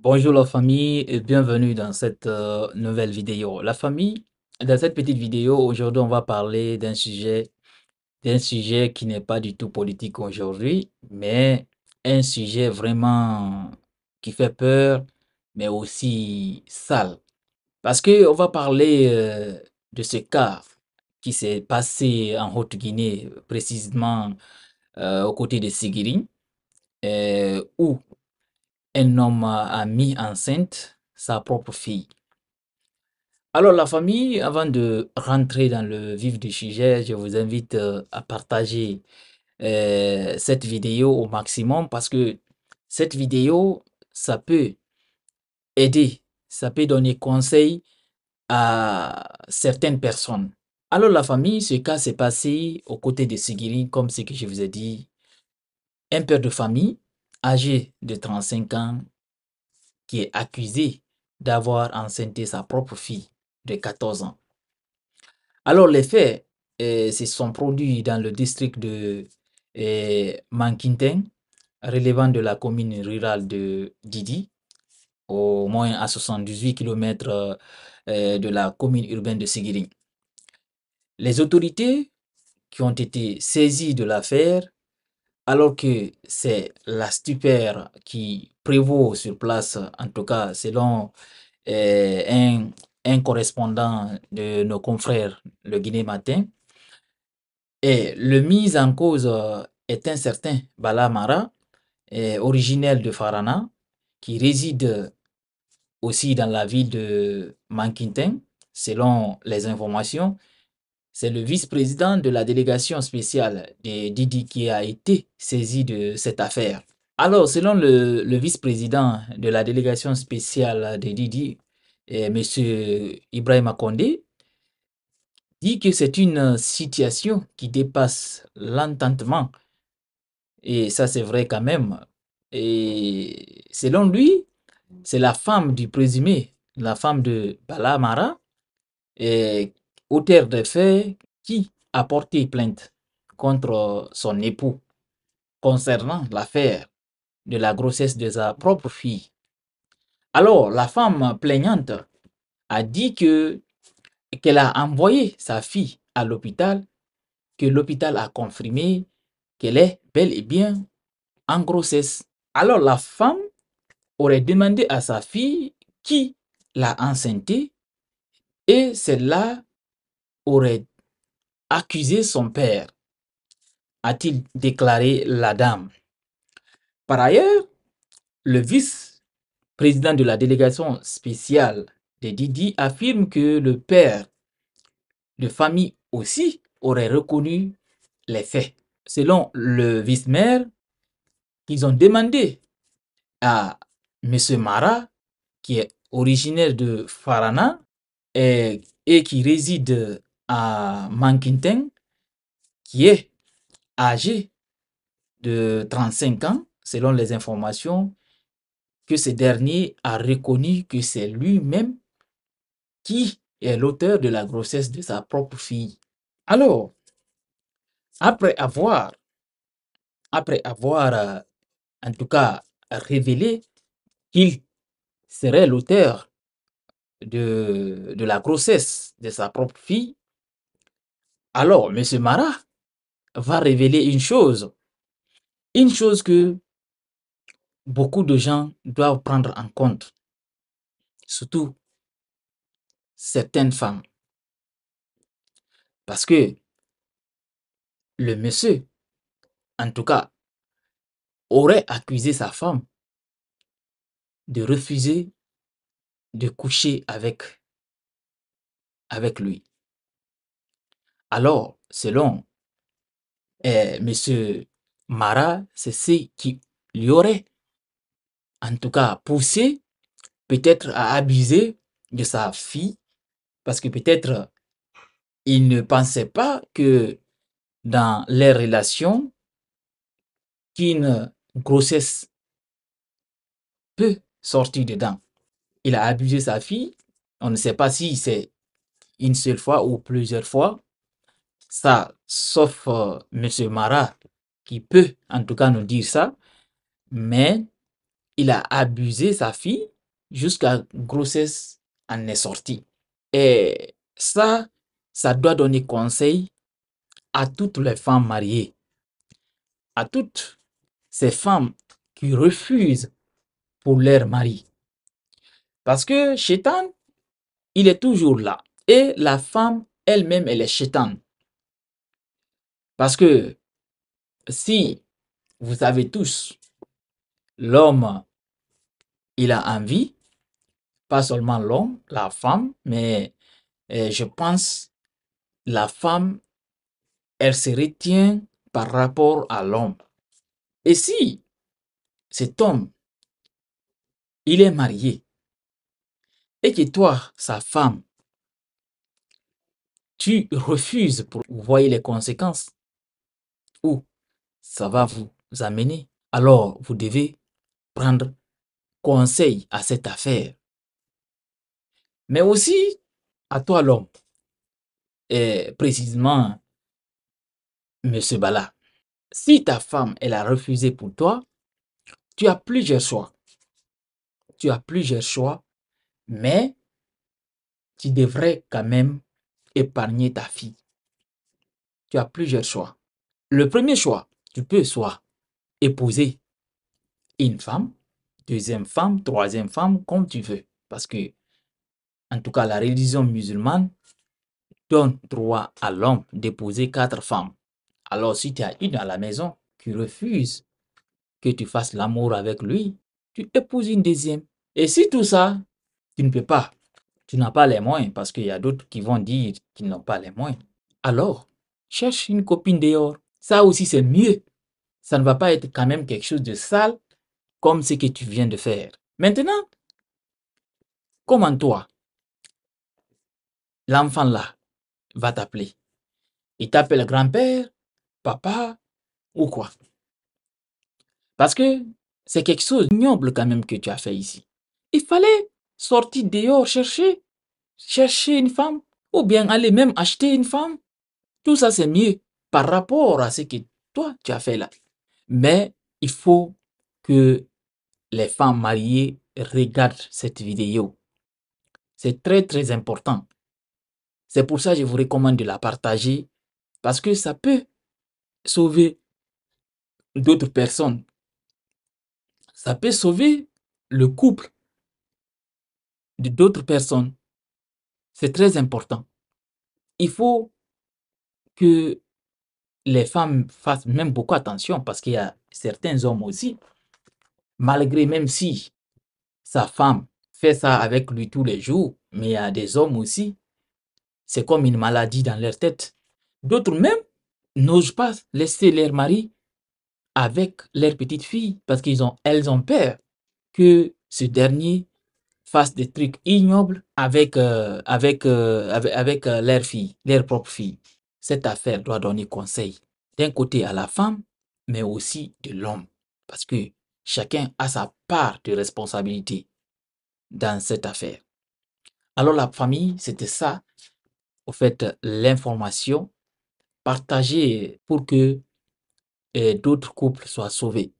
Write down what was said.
Bonjour la famille et bienvenue dans cette euh, nouvelle vidéo. La famille, dans cette petite vidéo, aujourd'hui on va parler d'un sujet, d'un sujet qui n'est pas du tout politique aujourd'hui, mais un sujet vraiment qui fait peur, mais aussi sale. Parce que on va parler euh, de ce cas qui s'est passé en Haute-Guinée, précisément euh, aux côtés de Sigiri, où un homme euh, a mis enceinte sa propre fille. Alors la famille, avant de rentrer dans le vif du sujet, je vous invite euh, à partager euh, cette vidéo au maximum parce que cette vidéo, ça peut aider, ça peut donner conseil à certaines personnes. Alors la famille, ce cas s'est passé aux côtés de Sigiri, comme ce que je vous ai dit. Un père de famille âgé de 35 ans qui est accusé d'avoir enceinté sa propre fille de 14 ans. Alors les faits euh, se sont produits dans le district de eh, relevant de la commune rurale de Didi, au moins à 78 km euh, de la commune urbaine de Sigiri. Les autorités qui ont été saisies de l'affaire alors que c'est la stupère qui prévaut sur place, en tout cas selon eh, un, correspondant de nos confrères, le Guinée Matin. Et le mise en cause est un certain Balamara, eh, originel de Farana, qui réside aussi dans la ville de Mankintin, selon les informations, c'est le vice-président de la délégation spéciale de Didi qui a été saisi de cette affaire. Alors, selon le, vice-président de la délégation spéciale de Didi, eh, M. Ibrahim Akondé, dit que c'est une situation qui dépasse l'entendement. Et ça, c'est vrai quand même. Et selon lui, c'est la femme du présumé, la femme de Balamara, et eh, Auteur de faits, qui a porté plainte contre son époux concernant l'affaire de la grossesse de sa propre fille. Alors, la femme plaignante a dit que qu'elle a envoyé sa fille à l'hôpital, que l'hôpital a confirmé qu'elle est bel et bien en grossesse. Alors la femme aurait demandé à sa fille qui l'a enceintée et celle-là aurait accusé son père, a-t-il déclaré la dame. Par ailleurs, le vice-président de la délégation spéciale de Didi affirme que le père de famille aussi aurait reconnu les faits. Selon le vice-maire, ils ont demandé à M. Mara, qui est originaire de Farana et, et qui réside à Mankinteng, qui est âgé de 35 ans, selon les informations que ce dernier a reconnu que c'est lui-même qui est l'auteur de la grossesse de sa propre fille. Alors, après avoir, après avoir euh, en tout cas révélé qu'il serait l'auteur de, de la grossesse de sa propre fille, alors, M. Marat va révéler une chose, une chose que beaucoup de gens doivent prendre en compte, surtout certaines femmes. Parce que le monsieur, en tout cas, aurait accusé sa femme de refuser de coucher avec, avec lui. Alors, selon euh, M. Marat, c'est ce qui lui aurait, en tout cas, poussé peut-être à abuser de sa fille, parce que peut-être il ne pensait pas que dans les relations, qu'une grossesse peut sortir dedans. Il a abusé sa fille. On ne sait pas si c'est une seule fois ou plusieurs fois ça, sauf M. Euh, Monsieur Marat, qui peut en tout cas nous dire ça, mais il a abusé sa fille jusqu'à grossesse en est sortie. Et ça, ça doit donner conseil à toutes les femmes mariées, à toutes ces femmes qui refusent pour leur mari. Parce que Chétan, il est toujours là. Et la femme elle-même, elle est Chétan. Parce que si vous savez tous, l'homme, il a envie, pas seulement l'homme, la femme, mais eh, je pense la femme, elle se retient par rapport à l'homme. Et si cet homme, il est marié, et que toi, sa femme, tu refuses pour voir les conséquences ça va vous amener. Alors, vous devez prendre conseil à cette affaire. Mais aussi, à toi l'homme, et précisément, Monsieur Bala, si ta femme, elle a refusé pour toi, tu as plusieurs choix. Tu as plusieurs choix, mais tu devrais quand même épargner ta fille. Tu as plusieurs choix. Le premier choix, tu peux soit épouser une femme, deuxième femme, troisième femme, comme tu veux. Parce que, en tout cas, la religion musulmane donne droit à l'homme d'épouser quatre femmes. Alors, si tu as une à la maison qui refuse que tu fasses l'amour avec lui, tu épouses une deuxième. Et si tout ça, tu ne peux pas, tu n'as pas les moyens, parce qu'il y a d'autres qui vont dire qu'ils n'ont pas les moyens, alors cherche une copine dehors ça aussi, c'est mieux. Ça ne va pas être quand même quelque chose de sale comme ce que tu viens de faire. Maintenant, comment toi, l'enfant là va t'appeler Il t'appelle grand-père, papa ou quoi Parce que c'est quelque chose d'ignoble quand même que tu as fait ici. Il fallait sortir dehors, chercher, chercher une femme ou bien aller même acheter une femme. Tout ça, c'est mieux par rapport à ce que toi tu as fait là. Mais il faut que les femmes mariées regardent cette vidéo. C'est très très important. C'est pour ça que je vous recommande de la partager parce que ça peut sauver d'autres personnes. Ça peut sauver le couple de d'autres personnes. C'est très important. Il faut que les femmes fassent même beaucoup attention parce qu'il y a certains hommes aussi, malgré même si sa femme fait ça avec lui tous les jours, mais il y a des hommes aussi, c'est comme une maladie dans leur tête. D'autres même n'osent pas laisser leur mari avec leur petite fille parce qu'ils ont, elles ont peur que ce dernier fasse des trucs ignobles avec, euh, euh, avec, avec, euh, leur fille, leur propre fille cette affaire doit donner conseil d'un côté à la femme, mais aussi de l'homme, parce que chacun a sa part de responsabilité dans cette affaire. Alors la famille, c'était ça, au fait, l'information partagée pour que eh, d'autres couples soient sauvés.